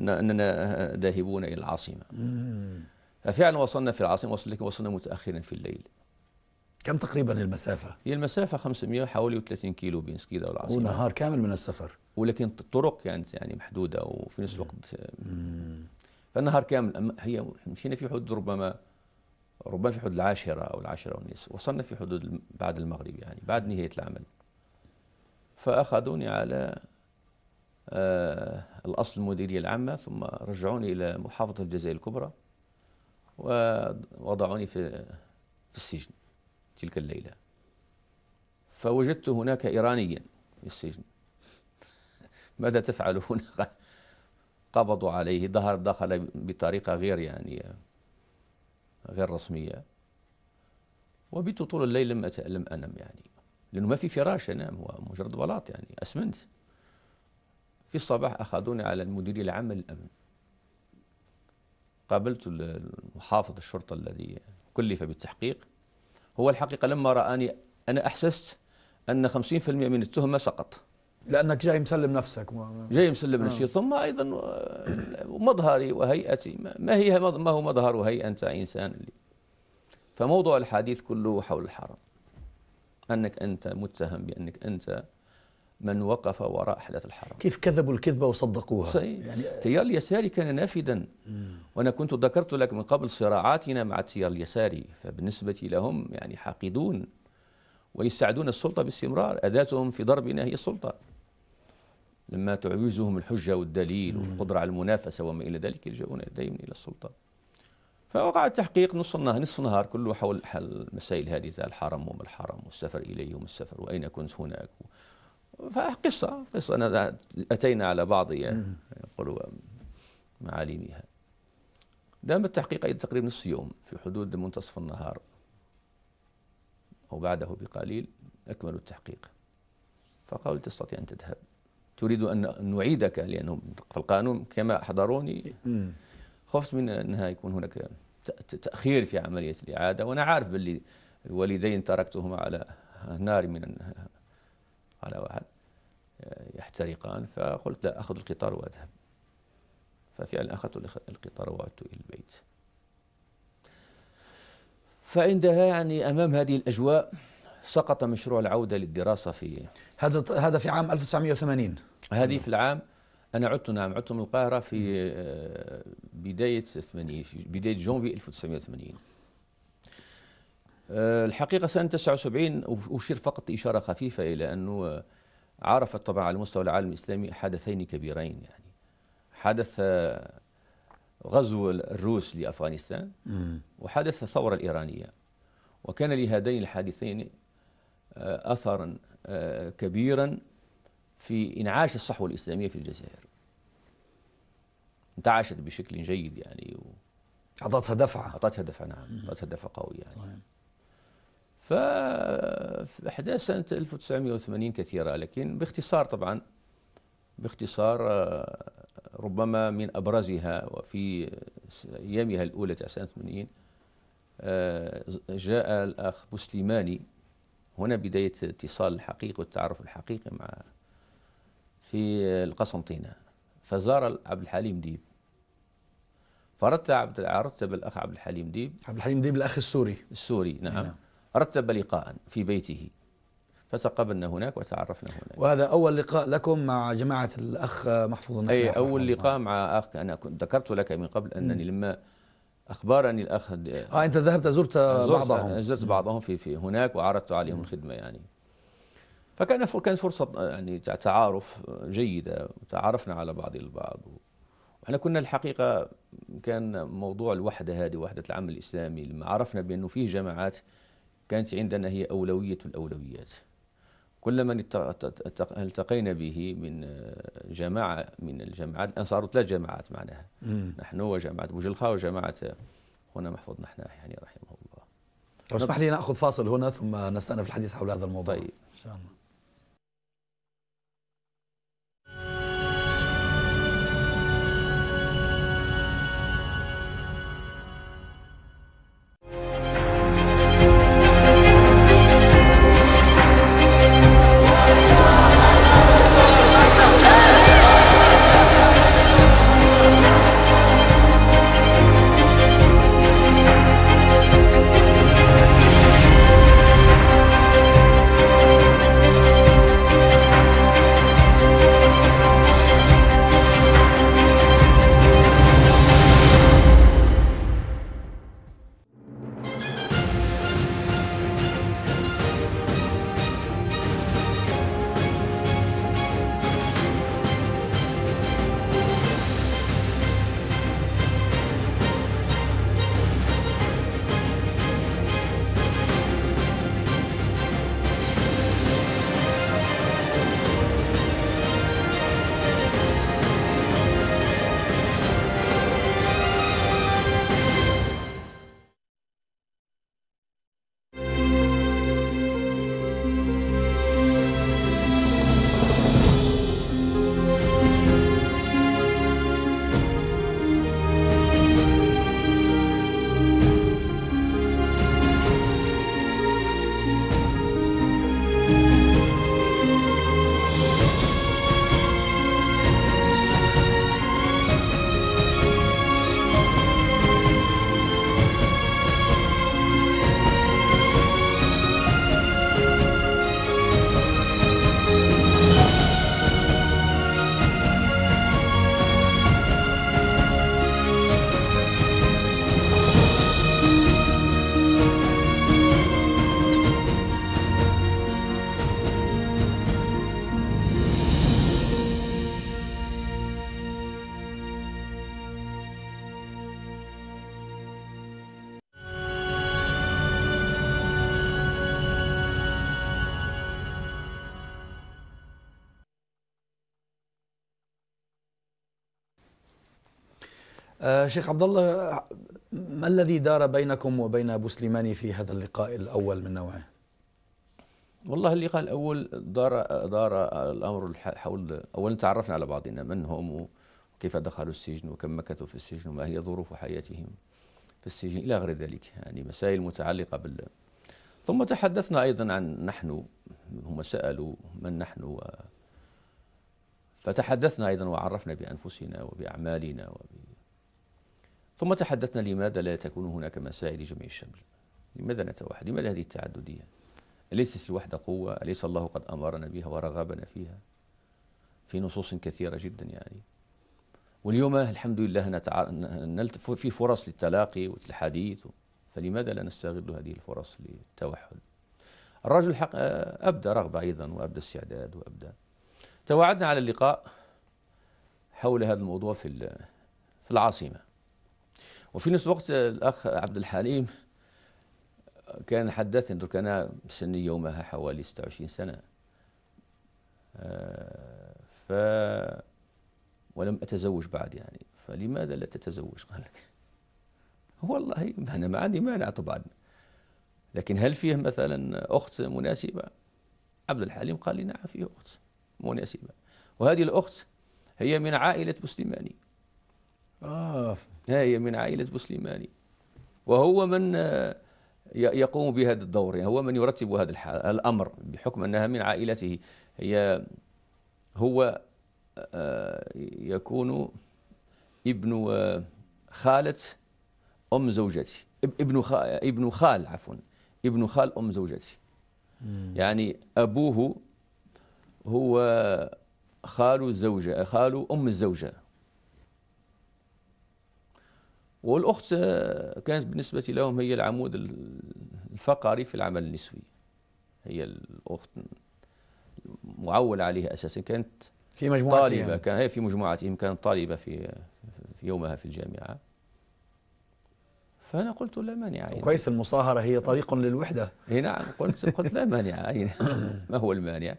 Speaker 2: اننا ذاهبون الى العاصمه ففعلا وصلنا في العاصمه وصلنا لكن وصلنا متاخرا في الليل كم تقريبا المسافه؟ هي المسافه 500 حوالي 30 كيلو بين سكيدا والعاصمه ونهار
Speaker 1: كامل من السفر
Speaker 2: ولكن الطرق كانت يعني, يعني محدوده وفي نفس الوقت فالنهار كامل هي مشينا في حدود ربما ربما في حدود العاشره او العاشره والنصف وصلنا في حدود بعد المغرب يعني بعد نهايه العمل فأخذوني على آه، الأصل المديرية العامة ثم رجعوني إلى محافظة الجزائر الكبرى ووضعوني في في السجن تلك الليلة فوجدت هناك إيرانيا في السجن ماذا تفعل هنا (laughs) قبضوا عليه ظهر دخل بطريقة غير يعني غير رسمية وبت طول الليل لم لم أنم يعني لأنه ما في فراش أنا هو مجرد بلاط يعني أسمنت في الصباح أخذوني على المديرية العامة للأمن قابلت محافظ الشرطة الذي كلف بالتحقيق هو الحقيقة لما رآني أنا أحسست أن 50% من التهمة سقط لأنك جاي مسلم نفسك ما... جاي مسلم آه. نفسي ثم أيضا آه، مظهري وهيئتي ما هي ما هو مظهر وهيئة أنت إنسان اللي فموضوع الحديث كله حول الحرم أنك أنت متهم بأنك أنت من وقف وراء أحداث الحرب كيف كذبوا الكذبة وصدقوها صحيح. يعني التيار اليساري كان نافذا مم. وأنا كنت ذكرت لك من قبل صراعاتنا مع التيار اليساري فبالنسبة لهم يعني حاقدون ويستعدون السلطة باستمرار أداتهم في ضربنا هي السلطة لما تعوزهم الحجة والدليل والقدرة على المنافسة وما إلى ذلك يلجؤون دائما إلى السلطة فوقع التحقيق نصف النهار نصف النهار كله حول حل المسائل هذه تاع الحرم وما الحرم والسفر اليه وما السفر واين كنت هناك فقصه قصه أنا اتينا على بعض يقولوا معالمها دام التحقيق أي تقريبا نصف يوم في حدود منتصف النهار أو بعده بقليل أكملوا التحقيق فقالوا تستطيع أن تذهب تريد أن نعيدك لانه في القانون كما أحضروني خفت من أنها يكون هناك تأخير في عملية الإعادة وأنا عارف باللي الوالدين تركتهما على نار من على واحد آه، يحترقان فقلت لا أخذ القطار وأذهب ففعلا أخذت القطار وعدت إلى البيت فعندها يعني أمام هذه الأجواء سقط مشروع العودة للدراسة في هذا هذا في عام 1980 هذه في العام انا عدت نعم عدت من القاهره في آه، بدايه 80 في بدايه جونفي 1980 آه، الحقيقه سنه 79 اشير فقط اشاره خفيفه الى انه آه، عرفت طبعا على مستوى العالم الاسلامي حدثين كبيرين يعني حدث غزو الروس لافغانستان وحدث الثوره الايرانيه وكان لهذين الحادثين اثرا كبيرا في إنعاش الصحوة الإسلامية في الجزائر انتعشت بشكل جيد يعني و... أعطتها دفعة أعطتها دفعة نعم أعطتها دفعة قوية يعني صحيح. ففي أحداث سنة 1980 كثيرة لكن باختصار طبعا باختصار آه، ربما من أبرزها وفي أيامها الأولى تاع سنة 80 آه، جاء الأخ مسلماني هنا بداية اتصال الحقيقي والتعرف الحقيقي مع في القسنطينة فزار عبد الحليم ديب فرتب رتب الأخ عبد الحليم ديب عبد الحليم ديب الأخ السوري السوري نعم, هنا. نعم. رتب لقاء في بيته فتقابلنا هناك وتعرفنا هناك
Speaker 1: وهذا أول لقاء لكم مع جماعة الأخ محفوظ أي
Speaker 2: أول نعم. لقاء مع أخ أنا كنت ذكرت لك من قبل أنني م. لما أخبرني الأخ آه
Speaker 1: أنت ذهبت زرت بعضهم
Speaker 2: زرت بعضهم في, في هناك وعرضت عليهم الخدمة يعني فكان كانت فرصه يعني تعارف جيده تعارفنا على بعض البعض وإحنا كنا الحقيقه كان موضوع الوحده هذه وحده العمل الاسلامي لما عرفنا بانه فيه جماعات كانت عندنا هي اولويه الاولويات كل من التقينا به من جماعه من الجماعات الان صاروا ثلاث جماعات معناها نحن وجماعه بوجلخا وجماعه هنا محفوظ نحن يعني رحمه الله طيب، اسمح لي ناخذ
Speaker 1: فاصل هنا ثم نستأنف الحديث حول هذا الموضوع طيب ان شاء الله آه، شيخ عبد الله ما الذي دار بينكم وبين ابو سليماني في هذا اللقاء الاول من نوعه؟
Speaker 2: والله اللقاء الاول دار دار الامر حول اولا تعرفنا على بعضنا من هم وكيف دخلوا السجن وكم مكثوا في السجن وما هي ظروف حياتهم في السجن الى غير ذلك يعني مسائل متعلقه بال ثم تحدثنا ايضا عن نحن هم سالوا من نحن و... فتحدثنا ايضا وعرفنا بانفسنا وباعمالنا وب... ثم تحدثنا لماذا لا تكون هناك مسائل لجميع الشمل لماذا نتوحد لماذا هذه التعددية أليست الوحدة قوة أليس الله قد أمرنا بها ورغبنا فيها في نصوص كثيرة جدا يعني واليوم الحمد لله نلتف في فرص للتلاقي والحديث فلماذا لا نستغل هذه الفرص للتوحد الرجل حق أبدى رغبة أيضا وأبدى استعداد وأبدى توعدنا على اللقاء حول هذا الموضوع في في العاصمة وفي نفس الوقت الاخ عبد الحليم كان حدثني درك انا سني يومها حوالي 26 سنه آه، ف ولم اتزوج بعد يعني فلماذا لا تتزوج قال لك والله انا ما عندي مانع طبعا لكن هل فيه مثلا اخت مناسبه عبد الحليم قال لي نعم فيه اخت مناسبه وهذه الاخت هي من عائله مسلماني آه هي من عائلة بوسليماني وهو من آه، يقوم بهذا الدور يعني هو من يرتب هذا الأمر بحكم أنها من عائلته هي هو آه، يكون ابن آه، خالة أم زوجتي ابن ابن خال عفوا ابن خال أم زوجتي يعني أبوه هو خال الزوجة خال أم الزوجة والأخت كانت بالنسبة لهم هي العمود الفقري في العمل النسوي هي الأخت معول عليها أساسا كانت في مجموعتهم طالبة كان هي في مجموعتهم كانت طالبة في, في يومها في الجامعة فأنا قلت لا مانع يعني كويس المصاهرة هي طريق للوحدة اي نعم قلت قلت لا مانع (laughs) نعم، ما هو المانع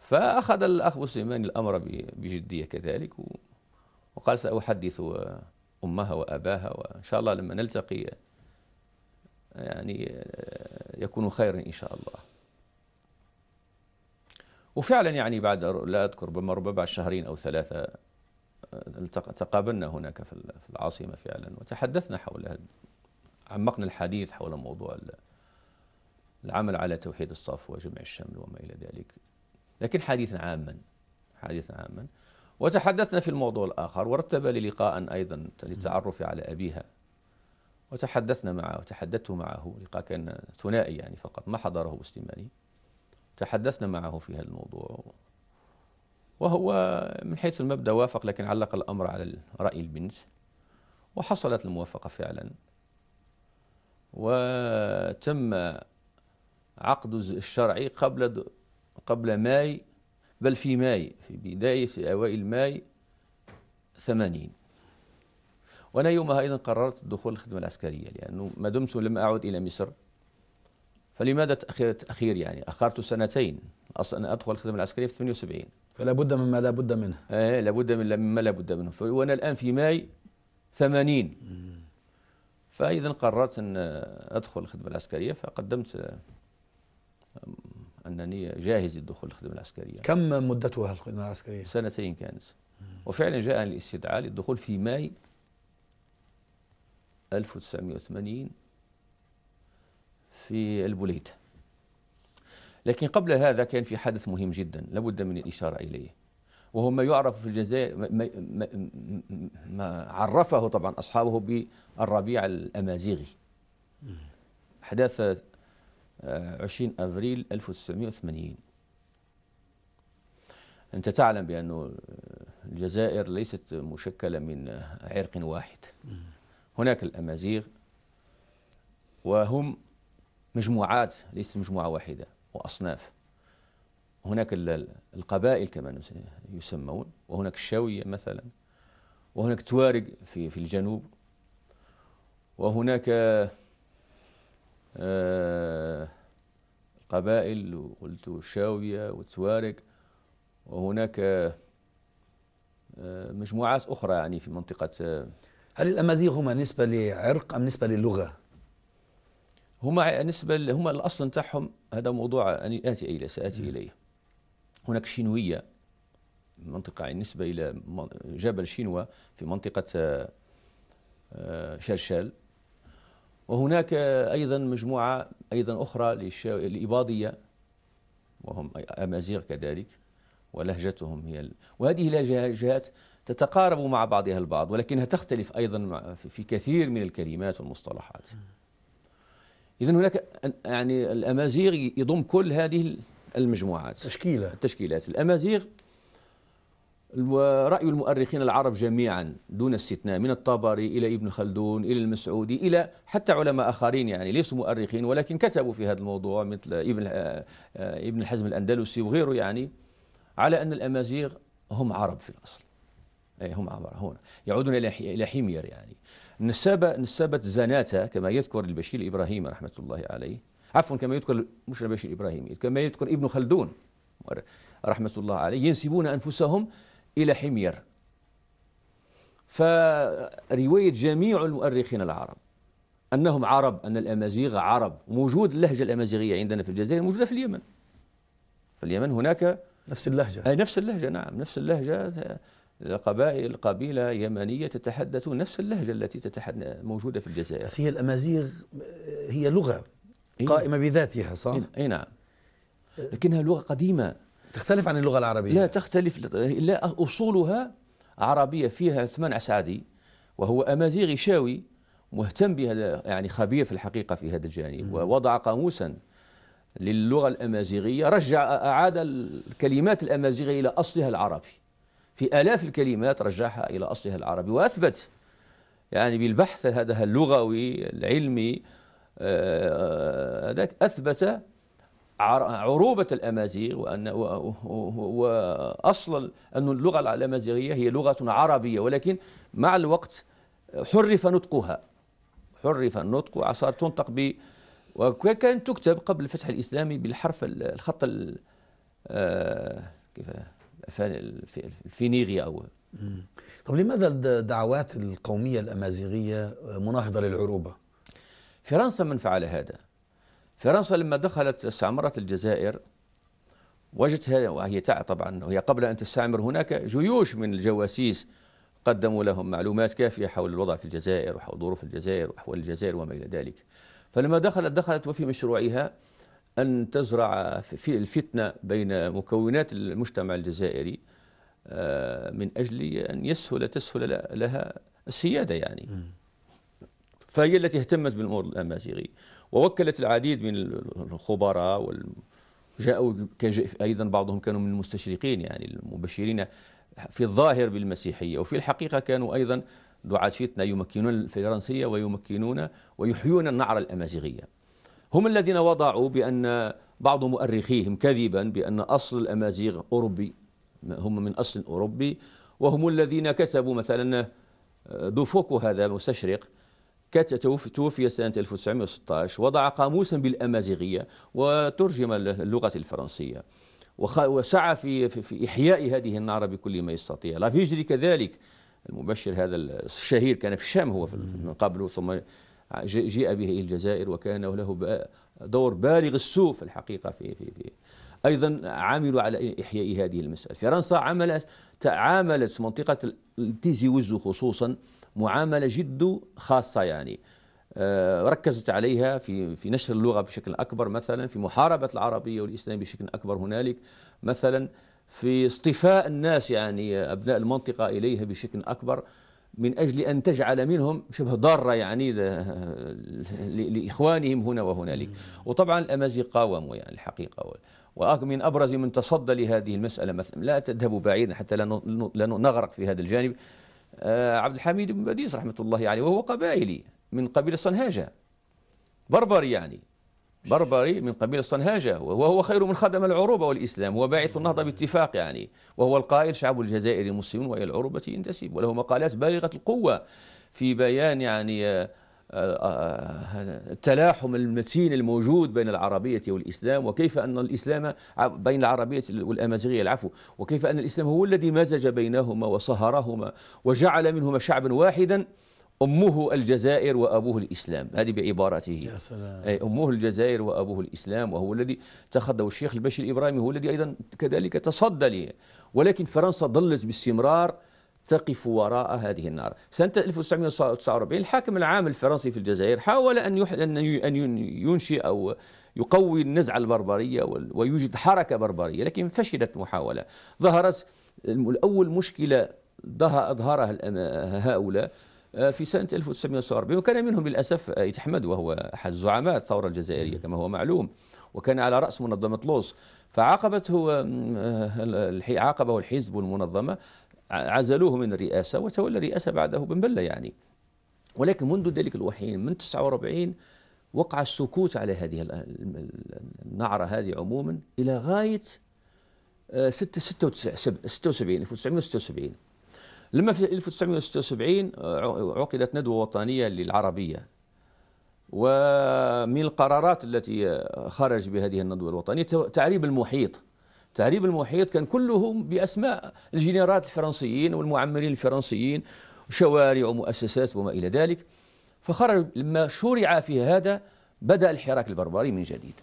Speaker 2: فأخذ الأخ سليمان الأمر بجدية كذلك وقال سأحدث امها واباها وان شاء الله لما نلتقي يعني يكون خيرا ان شاء الله. وفعلا يعني بعد لا اذكر ربما ربما بعد شهرين او ثلاثه تقابلنا هناك في العاصمه فعلا وتحدثنا حول عمقنا الحديث حول موضوع العمل على توحيد الصف وجمع الشمل وما الى ذلك. لكن حديثا عاما حديثا عاما وتحدثنا في الموضوع الآخر ورتب لي لقاء أيضا للتعرف على أبيها وتحدثنا معه وتحدثت معه لقاء كان ثنائي يعني فقط ما حضره سليماني تحدثنا معه في هذا الموضوع وهو من حيث المبدأ وافق لكن علق الأمر على رأي البنت وحصلت الموافقة فعلا وتم عقد الشرعي قبل قبل ماي بل في ماي في بداية أوائل ماي ثمانين وأنا يومها أيضا قررت الدخول الخدمة العسكرية لأنه ما دمت لم أعد إلى مصر فلماذا تأخير, تأخير يعني أخرت سنتين أصلا أدخل الخدمة العسكرية في 78
Speaker 1: فلا بد مما لا بد
Speaker 2: منه إيه لا بد من مما لا بد منه وأنا الآن في ماي 80 فإذا قررت أن أدخل الخدمة العسكرية فقدمت أنني جاهز للدخول الخدمة العسكرية كم
Speaker 1: مدتها الخدمة العسكرية؟
Speaker 2: سنتين كانت وفعلا جاء الاستدعاء للدخول في ماي 1980 في البوليت لكن قبل هذا كان في حدث مهم جدا لابد من الإشارة إليه وهو ما يعرف في الجزائر ما, ما, ما عرفه طبعا أصحابه بالربيع الأمازيغي أحداث 20 آه، أفريل 1980 أنت تعلم بأن الجزائر ليست مشكلة من عرق واحد هناك الأمازيغ وهم مجموعات ليست مجموعة واحدة وأصناف هناك القبائل كما يسمون وهناك الشاوية مثلا وهناك توارق في في الجنوب وهناك آه، قبائل وقلت الشاوية وتوارك وهناك آه، مجموعات أخرى يعني في منطقة آه، هل الأمازيغ هما نسبة لعرق أم نسبة للغة؟ هما نسبة هما الأصل نتاعهم هذا موضوع أنا آتي إليه سآتي إليه هناك شينوية منطقة يعني نسبة إلى جبل شينوا في منطقة شرشال وهناك أيضا مجموعة أيضا أخرى الإباضية وهم أمازيغ كذلك ولهجتهم هي ال... وهذه اللهجات تتقارب مع بعضها البعض ولكنها تختلف أيضا في كثير من الكلمات والمصطلحات إذا هناك يعني الأمازيغ يضم كل هذه المجموعات تشكيلة التشكيلات الأمازيغ ورأي المؤرخين العرب جميعا دون استثناء من الطبري إلى ابن خلدون إلى المسعودي إلى حتى علماء آخرين يعني ليسوا مؤرخين ولكن كتبوا في هذا الموضوع مثل ابن آه، ابن الحزم الأندلسي وغيره يعني على أن الأمازيغ هم عرب في الأصل أي هم عرب هنا يعودون إلى حمير يعني نسبة نسابة زناتة كما يذكر البشير إبراهيم رحمة الله عليه عفوا كما يذكر مش البشير إبراهيم كما يذكر ابن خلدون رحمة الله عليه ينسبون أنفسهم إلى حمير فرواية جميع المؤرخين العرب أنهم عرب أن الأمازيغ عرب وجود اللهجة الأمازيغية عندنا في الجزائر موجودة في اليمن في اليمن هناك نفس اللهجة أي نفس اللهجة نعم نفس اللهجة قبائل قبيلة يمنية تتحدث نفس اللهجة التي تتحدث موجودة في الجزائر بس هي الأمازيغ هي لغة إيه. قائمة بذاتها صح؟ أي إيه، نعم لكنها لغة قديمة تختلف عن اللغة العربية لا تختلف لا أصولها عربية فيها ثمان عسعدي وهو أمازيغي شاوي مهتم بهذا يعني خبير في الحقيقة في هذا الجانب ووضع قاموسا للغة الأمازيغية رجع أعاد الكلمات الأمازيغية إلى أصلها العربي في آلاف الكلمات رجعها إلى أصلها العربي وأثبت يعني بالبحث هذا اللغوي العلمي آه، هذاك أثبت عروبة الأمازيغ وأن وأصل أن اللغة الأمازيغية هي لغة عربية ولكن مع الوقت حرف نطقها حرف النطق وصارت تنطق ب وكان تكتب قبل الفتح الإسلامي بالحرف الخط ال آه، كيف الفينيغي أو طب لماذا الدعوات القومية الأمازيغية مناهضة للعروبة؟ فرنسا من فعل هذا فرنسا لما دخلت استعمرت الجزائر وجدتها وهي طبعا وهي قبل أن تستعمر هناك جيوش من الجواسيس قدموا لهم معلومات كافية حول الوضع في الجزائر وحول ظروف الجزائر وأحوال الجزائر وما إلى ذلك فلما دخلت دخلت وفي مشروعها أن تزرع في الفتنة بين مكونات المجتمع الجزائري آه، من أجل أن يسهل تسهل لها السيادة يعني فهي التي اهتمت بالأمور الأمازيغية ووكلت العديد من الخبراء وجاءوا جاءوا ايضا بعضهم كانوا من المستشرقين يعني المبشرين في الظاهر بالمسيحيه وفي الحقيقه كانوا ايضا دعاة فتنه يمكنون الفرنسيه ويمكنون ويحيون النعره الامازيغيه. هم الذين وضعوا بان بعض مؤرخيهم كذبا بان اصل الامازيغ اوروبي هم من اصل اوروبي وهم الذين كتبوا مثلا آه، دوفوكو هذا مستشرق كانت توفي سنة 1916 وضع قاموسا بالأمازيغية وترجم اللغة الفرنسية وسعى في, في إحياء هذه النعرة بكل ما يستطيع لافيجري كذلك المبشر هذا الشهير كان في الشام هو من قبل ثم جيء به إلى الجزائر وكان له دور بالغ السوء في الحقيقة في, في, في أيضا عملوا على إحياء هذه المسألة فرنسا عملت تعاملت منطقة التيزي وزو خصوصا معاملة جد خاصة يعني آه، ركزت عليها في في نشر اللغة بشكل أكبر مثلا في محاربة العربية والإسلام بشكل أكبر هنالك مثلا في اصطفاء الناس يعني أبناء المنطقة إليها بشكل أكبر من أجل أن تجعل منهم شبه ضارة يعني لإخوانهم هنا وهنالك وطبعا الأمازيغ قاوموا يعني الحقيقة ومن أبرز من تصدى لهذه المسألة مثلا لا تذهبوا بعيدا حتى لا نغرق في هذا الجانب آه، عبد الحميد بن باديس رحمة الله عليه وهو قبائلي من قبيل الصنهاجة بربري يعني بربري من قبيل الصنهاجة وهو خير من خدم العروبة والإسلام هو باعث النهضة باتفاق يعني وهو القائل شعب الجزائر المسلمون وإلى العروبة ينتسب وله مقالات بالغة القوة في بيان يعني آه، التلاحم المتين الموجود بين العربية والإسلام وكيف أن الإسلام بين العربية والأمازيغية العفو وكيف أن الإسلام هو الذي مزج بينهما وصهرهما وجعل منهما شعبا واحدا أمه الجزائر وأبوه الإسلام هذه بعبارته يا سلام. أي أمه الجزائر وأبوه الإسلام وهو الذي تخذه الشيخ البشير الإبراهيمي هو الذي أيضا كذلك تصدى لي ولكن فرنسا ظلت باستمرار تقف وراء هذه النار سنة 1949 الحاكم العام الفرنسي في الجزائر حاول أن يح... أن ينشئ أو يقوي النزعة البربرية ويوجد حركة بربرية لكن فشلت محاولة ظهرت الأول مشكلة أظهرها هؤلاء آه، في سنة 1940 وكان منهم للأسف يتحمد وهو أحد زعماء الثورة الجزائرية كما هو معلوم وكان على رأس منظمة لوس فعاقبته آه، عاقبه الحزب والمنظمة عزلوه من الرئاسة وتولى الرئاسة بعده بن بلة يعني ولكن منذ ذلك الوحين من 49 وقع السكوت على هذه النعرة هذه عموما إلى غاية 76 آه، 1976 لما في 1976 آه، عقدت ندوة وطنية للعربية ومن القرارات التي خرج بهذه الندوة الوطنية تعريب المحيط تعريب المحيط كان كلهم بأسماء الجنرالات الفرنسيين والمعمرين الفرنسيين وشوارع ومؤسسات وما إلى ذلك فخرج لما شرع في هذا بدأ الحراك البربري من جديد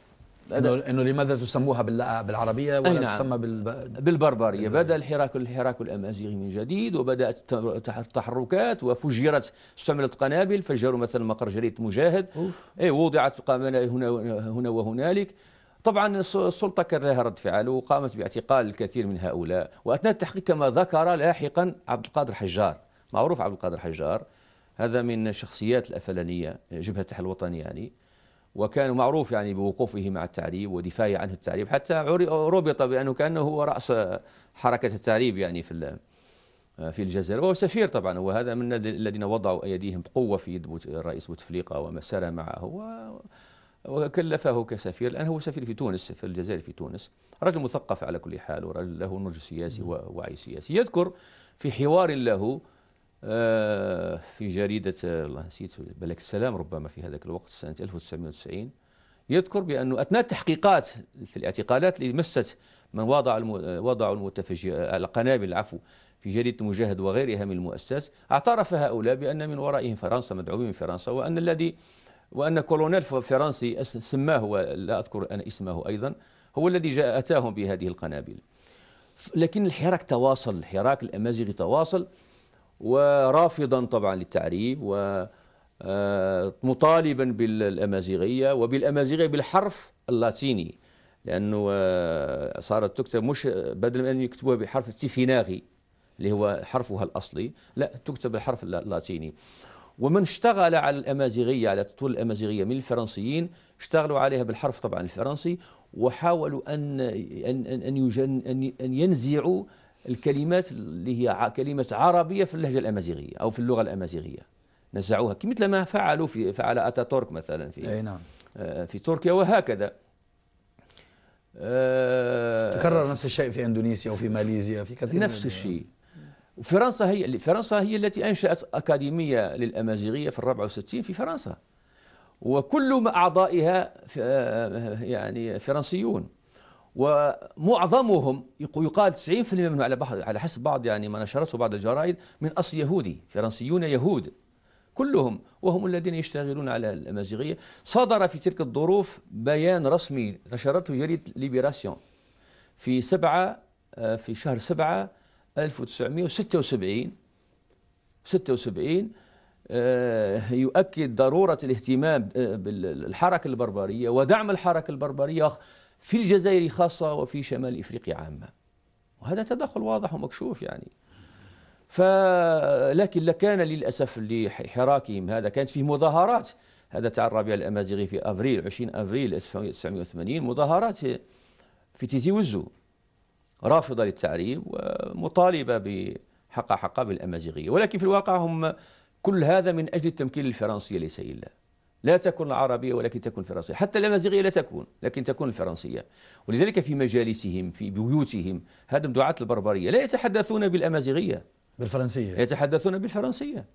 Speaker 2: انه لماذا تسموها بالعربيه ولا نعم. تسمى بالب... بالبربريه بدا الحراك الحراك الامازيغي من جديد وبدات التحركات وفجرت استعملت قنابل فجروا مثلا مقر جريده مجاهد أوف. اي وضعت قنابل هنا هنا وهنالك طبعا السلطه كان رد فعل وقامت باعتقال الكثير من هؤلاء واثناء التحقيق كما ذكر لاحقا عبد القادر حجار معروف عبد القادر حجار هذا من الشخصيات الافلانيه جبهه التحرير الوطني يعني وكان معروف يعني بوقوفه مع التعريب ودفاعه عنه التعريب حتى ربط بانه كانه هو راس حركه التعريب يعني في في الجزائر وهو سفير طبعا وهذا من الذين وضعوا ايديهم بقوه في يد الرئيس بوتفليقه ومسار معه وكلفه كسفير الآن هو سفير في تونس في الجزائر في تونس رجل مثقف على كل حال ورجل له نضج سياسي ووعي سياسي يذكر في حوار له آه، في جريدة الله نسيت بلك السلام ربما في هذاك الوقت سنة 1990 يذكر بأنه أثناء التحقيقات في الاعتقالات اللي مست من وضع وضعوا المتفجئ القنابل العفو في جريدة المجاهد وغيرها من المؤسسات اعترف هؤلاء بأن من ورائهم فرنسا مدعومين من فرنسا وأن الذي وأن كولونيل فرنسي سماه هو لا أذكر أنا اسمه أيضا هو الذي جاء أتاهم بهذه القنابل لكن الحراك تواصل الحراك الأمازيغي تواصل ورافضا طبعا للتعريب و آه، مطالبا بالامازيغيه وبالامازيغيه بالحرف اللاتيني لانه آه، صارت تكتب مش بدل من ان يكتبوها بحرف تيفيناغي اللي هو حرفها الاصلي لا تكتب بالحرف اللاتيني ومن اشتغل على الأمازيغية على تطوير الأمازيغية من الفرنسيين اشتغلوا عليها بالحرف طبعا الفرنسي وحاولوا أن أن أن, يجن أن, أن ينزعوا الكلمات اللي هي كلمة عربية في اللهجة الأمازيغية أو في اللغة الأمازيغية نزعوها مثل ما فعلوا في فعل أتاتورك مثلا في أي نعم. آه، في تركيا وهكذا آه،
Speaker 1: تكرر نفس الشيء في اندونيسيا وفي ماليزيا في كثير نفس الشيء
Speaker 2: فرنسا هي فرنسا هي التي انشات اكاديميه للامازيغيه في 64 في فرنسا وكل اعضائها يعني فرنسيون ومعظمهم يقال 90% منهم على على حسب بعض يعني ما نشرته بعض الجرائد من اصل يهودي فرنسيون يهود كلهم وهم الذين يشتغلون على الامازيغيه صدر في تلك الظروف بيان رسمي نشرته جريده ليبراسيون في سبعة آه، في شهر سبعة 1976 76 آه، يؤكد ضرورة الاهتمام آه، بالحركة البربرية ودعم الحركة البربرية في الجزائر خاصة وفي شمال إفريقيا عامة وهذا تدخل واضح ومكشوف يعني ف لكن لكان للأسف لحراكهم هذا كانت فيه مظاهرات هذا تاع الربيع الأمازيغي في أفريل 20 أفريل 1980 مظاهرات في تيزي وزو رافضة للتعريب ومطالبة بحق حق بالأمازيغية ولكن في الواقع هم كل هذا من أجل التمكين للفرنسية ليس إلا لا تكون العربية ولكن تكون الفرنسية حتى الأمازيغية لا تكون لكن تكون الفرنسية ولذلك في مجالسهم في بيوتهم هذا دعاة البربرية لا يتحدثون بالأمازيغية بالفرنسية يتحدثون بالفرنسية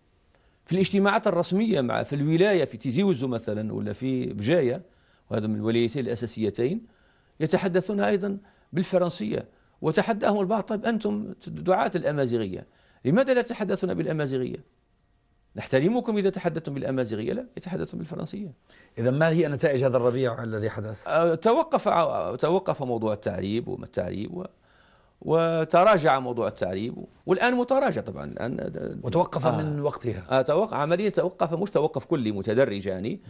Speaker 2: في الاجتماعات الرسمية مع في الولاية في تيزي وزو مثلا ولا في بجاية وهذا من الولايتين الأساسيتين يتحدثون أيضا بالفرنسية وتحداهم البعض طيب أنتم دعاة الأمازيغية لماذا لا تتحدثون بالأمازيغية نحترمكم إذا تحدثتم بالأمازيغية لا يتحدثون بالفرنسية إذا ما هي نتائج هذا الربيع الذي حدث؟ أه، توقف توقف موضوع التعريب وما التعريب و وتراجع موضوع التعريب والان متراجع طبعا الان وتوقف آه من وقتها آه توقف عمليه توقف مش توقف كلي متدرج يعني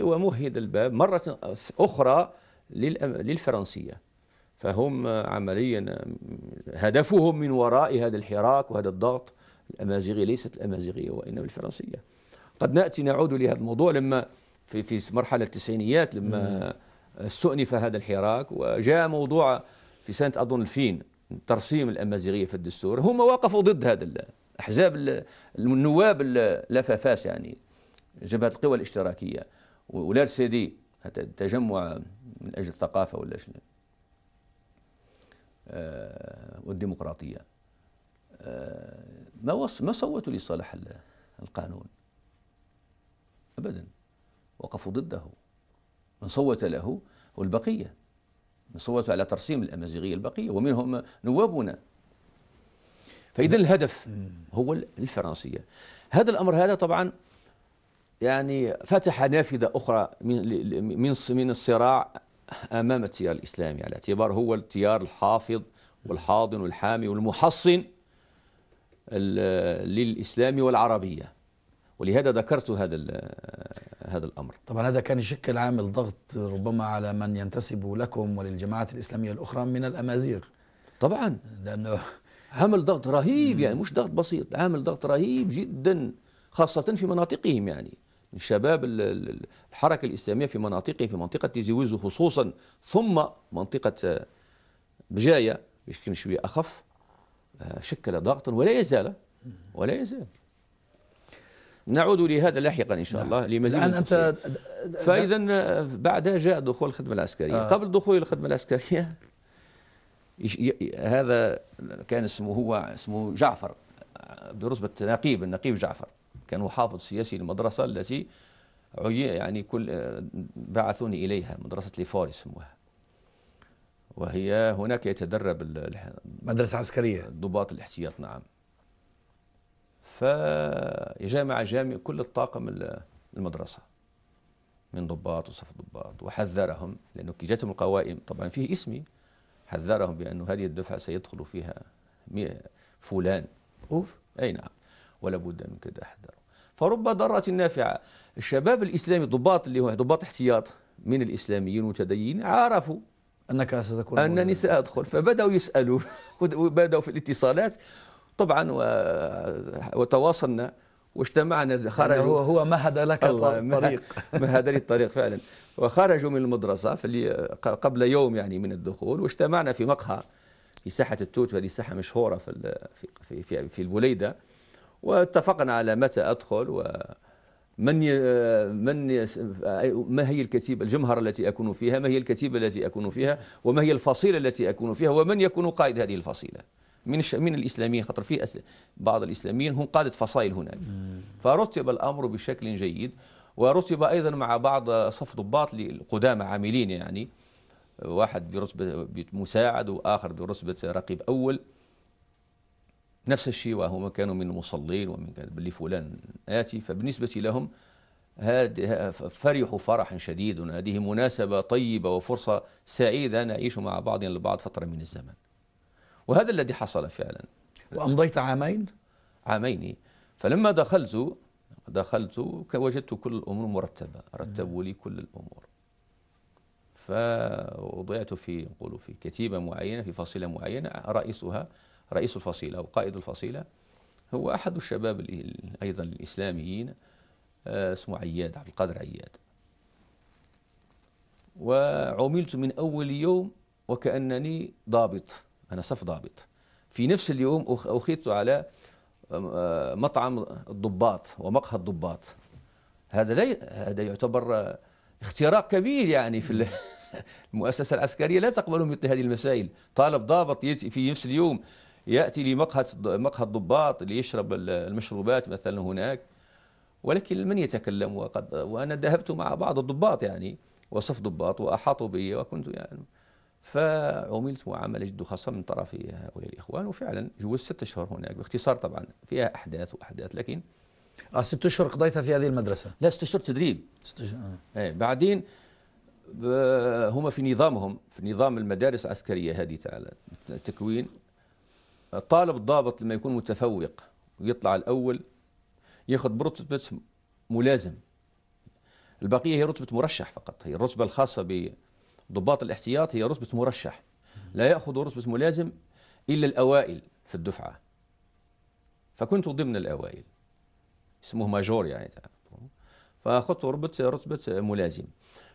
Speaker 2: ومهد الباب مره اخرى للفرنسيه فهم عمليا هدفهم من وراء هذا الحراك وهذا الضغط الأمازيغية ليست الأمازيغية وإنما الفرنسية قد نأتي نعود لهذا الموضوع لما في في مرحلة التسعينيات لما استؤنف هذا الحراك وجاء موضوع في سنة أظن الفين ترسيم الأمازيغية في الدستور هم وقفوا ضد هذا الأحزاب النواب لافافاس يعني جبهة القوى الاشتراكية ولاد سيدي تجمع من أجل الثقافة ولا شنو آه، والديمقراطية آه، ما وص ما صوتوا لصالح القانون أبدا وقفوا ضده من صوت له هو البقية من صوت على ترسيم الأمازيغية البقية ومنهم نوابنا فإذا نعم. الهدف هو الفرنسية هذا الأمر هذا طبعا يعني فتح نافذة أخرى من من الصراع أمام التيار الإسلامي على اعتبار هو التيار الحافظ والحاضن والحامي والمحصن للإسلام والعربية ولهذا ذكرت هذا هذا الامر.
Speaker 1: طبعا هذا كان يشكل عامل ضغط ربما على من ينتسب لكم وللجماعات الاسلاميه الاخرى من الامازيغ. طبعا لانه عامل
Speaker 2: ضغط رهيب يعني مش ضغط بسيط، عامل ضغط رهيب جدا خاصه في مناطقهم يعني. شباب الحركة الإسلامية في مناطقه في منطقة تيزيويزو خصوصا ثم منطقة آه، بجاية بشكل شوية أخف آه، شكل ضغطا ولا يزال ولا يزال نعود لهذا لاحقا ان شاء نعم. الله لمزيد الان انت فاذا آه، بعدها جاء دخول الخدمه العسكريه آه. قبل دخول الخدمه العسكريه هذا كان اسمه هو اسمه جعفر برتبه نقيب النقيب جعفر كان محافظ سياسي للمدرسة التي يعني كل بعثوني إليها مدرسة ليفور يسموها وهي هناك يتدرب مدرسة عسكرية ضباط الاحتياط نعم فجامع جامع كل الطاقم المدرسة من ضباط وصف ضباط وحذرهم لأنه كي جاتهم القوائم طبعا فيه اسمي حذرهم بأنه هذه الدفعة سيدخل فيها فلان أوف أي نعم ولا بد من كذا أحذر فرب ضرة نافعة الشباب الإسلامي ضباط اللي هو ضباط احتياط من الإسلاميين المتدينين عرفوا أنك ستكون أنني سأدخل فبدأوا يسألون وبدأوا (laughs) في الاتصالات طبعا وتواصلنا واجتمعنا خرجوا هو
Speaker 1: هو مهد لك الطريق
Speaker 2: مهد لي الطريق فعلا وخرجوا من المدرسه في قبل يوم يعني من الدخول واجتمعنا في مقهى في ساحه التوت وهذه ساحه مشهوره في في في, في البوليده واتفقنا على متى أدخل و من من ما هي الكتيبة الجمهرة التي أكون فيها ما هي الكتيبة التي أكون فيها وما هي الفصيلة التي أكون فيها ومن يكون قائد هذه الفصيلة من من الإسلاميين خطر في بعض الإسلاميين هم قادة فصائل هناك فرتب الأمر بشكل جيد ورتب أيضا مع بعض صف ضباط القدامى عاملين يعني واحد برتبة مساعد وآخر برتبة رقيب أول نفس الشيء وهم كانوا من المصلين ومن اللي فلان آتي فبالنسبة لهم فرحوا فرحا شديد هذه مناسبة طيبة وفرصة سعيدة نعيش مع بعضنا البعض فترة من الزمن وهذا الذي حصل فعلا وأمضيت عامين؟ عامين فلما دخلت دخلت وجدت كل الأمور مرتبة رتبوا لي كل الأمور فوضعت في نقول في كتيبة معينة في فصيلة معينة رئيسها رئيس الفصيلة أو قائد الفصيلة هو أحد الشباب أيضا الإسلاميين آه، اسمه عياد عبد القادر عياد وعملت من أول يوم وكأنني ضابط أنا صف ضابط في نفس اليوم أخذت على آه، مطعم الضباط ومقهى الضباط هذا لا هذا يعتبر آه، اختراق كبير يعني في (laughs) المؤسسة العسكرية لا تقبل مثل هذه المسائل طالب ضابط في نفس اليوم يأتي لمقهى مقهى الضباط ليشرب المشروبات مثلا هناك ولكن من يتكلم وقد وأنا ذهبت مع بعض الضباط يعني وصف ضباط وأحاطوا بي وكنت يعني فعملت معامله جد خاصه من طرف هؤلاء الاخوان وفعلا جوزت ست اشهر هناك باختصار طبعا فيها احداث واحداث لكن اه ست اشهر قضيتها في هذه المدرسه لا ست اشهر تدريب ست اشهر آه. ايه بعدين آه، هما في نظامهم في نظام المدارس العسكريه هذه تاع التكوين الطالب الضابط لما يكون متفوق ويطلع الأول ياخذ برتبة ملازم البقية هي رتبة مرشح فقط هي الرتبة الخاصة بضباط الاحتياط هي رتبة مرشح لا يأخذ رتبة ملازم إلا الأوائل في الدفعة فكنت ضمن الأوائل اسمه ماجور يعني فأخذت رتبة رتبة ملازم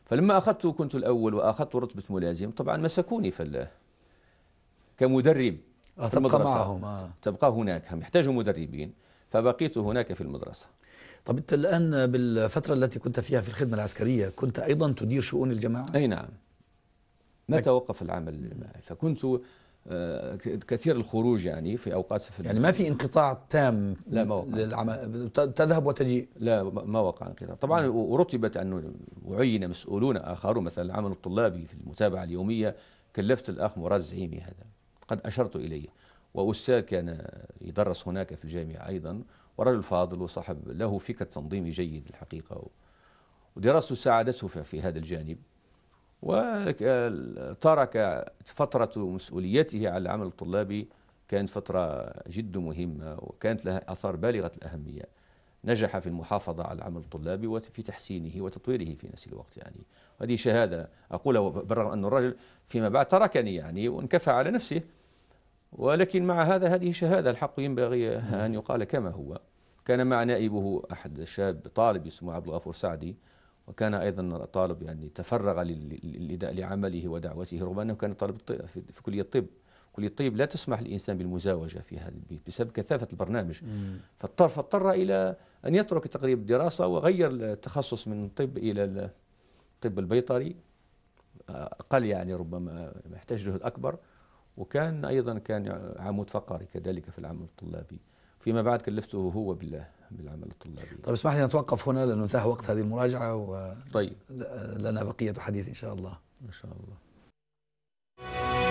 Speaker 2: فلما أخذت كنت الأول وأخذت رتبة ملازم طبعا مسكوني في كمدرب تبقى معهم آه. تبقى هناك هم يحتاجوا مدربين فبقيت هناك في المدرسة طب أنت الآن بالفترة التي كنت فيها في الخدمة العسكرية كنت أيضا تدير شؤون الجماعة؟ أي نعم ما توقف العمل الجماعي فكنت آه، كثير الخروج يعني في اوقات في يعني ما في انقطاع تام لا ما وقع للعمل تذهب وتجيء لا ما وقع انقطاع طبعا ورتبت نعم. انه وعين مسؤولون اخرون مثلا العمل الطلابي في المتابعه اليوميه كلفت الاخ مراد زعيمي هذا قد أشرت إليه وأستاذ كان يدرس هناك في الجامعة أيضا ورجل فاضل وصاحب له فكر تنظيمي جيد الحقيقة ودراسته ساعدته في هذا الجانب وترك فترة مسؤوليته على العمل الطلابي كانت فترة جد مهمة وكانت لها أثار بالغة الأهمية نجح في المحافظة على العمل الطلابي وفي تحسينه وتطويره في نفس الوقت يعني هذه شهادة أقولها بالرغم أن الرجل فيما بعد تركني يعني وانكفى على نفسه ولكن مع هذا هذه شهادة الحق ينبغي أن يقال كما هو كان مع نائبه أحد الشاب طالب اسمه عبد الغفور سعدي وكان أيضا طالب يعني تفرغ لعمله ودعوته رغم أنه كان طالب في كلية الطب كلية الطب لا تسمح للإنسان بالمزاوجة في هذا البيت بسبب كثافة البرنامج فاضطر فاضطر إلى أن يترك تقريبا الدراسة وغير التخصص من الطب إلى الطب البيطري أقل يعني ربما يحتاج جهد أكبر وكان أيضا كان عمود فقري كذلك في العمل الطلابي فيما بعد كلفته هو بالله بالعمل الطلابي
Speaker 1: طيب اسمح لي نتوقف هنا لأنه انتهى وقت هذه المراجعة و طيب لنا بقية حديث إن شاء الله
Speaker 2: إن شاء الله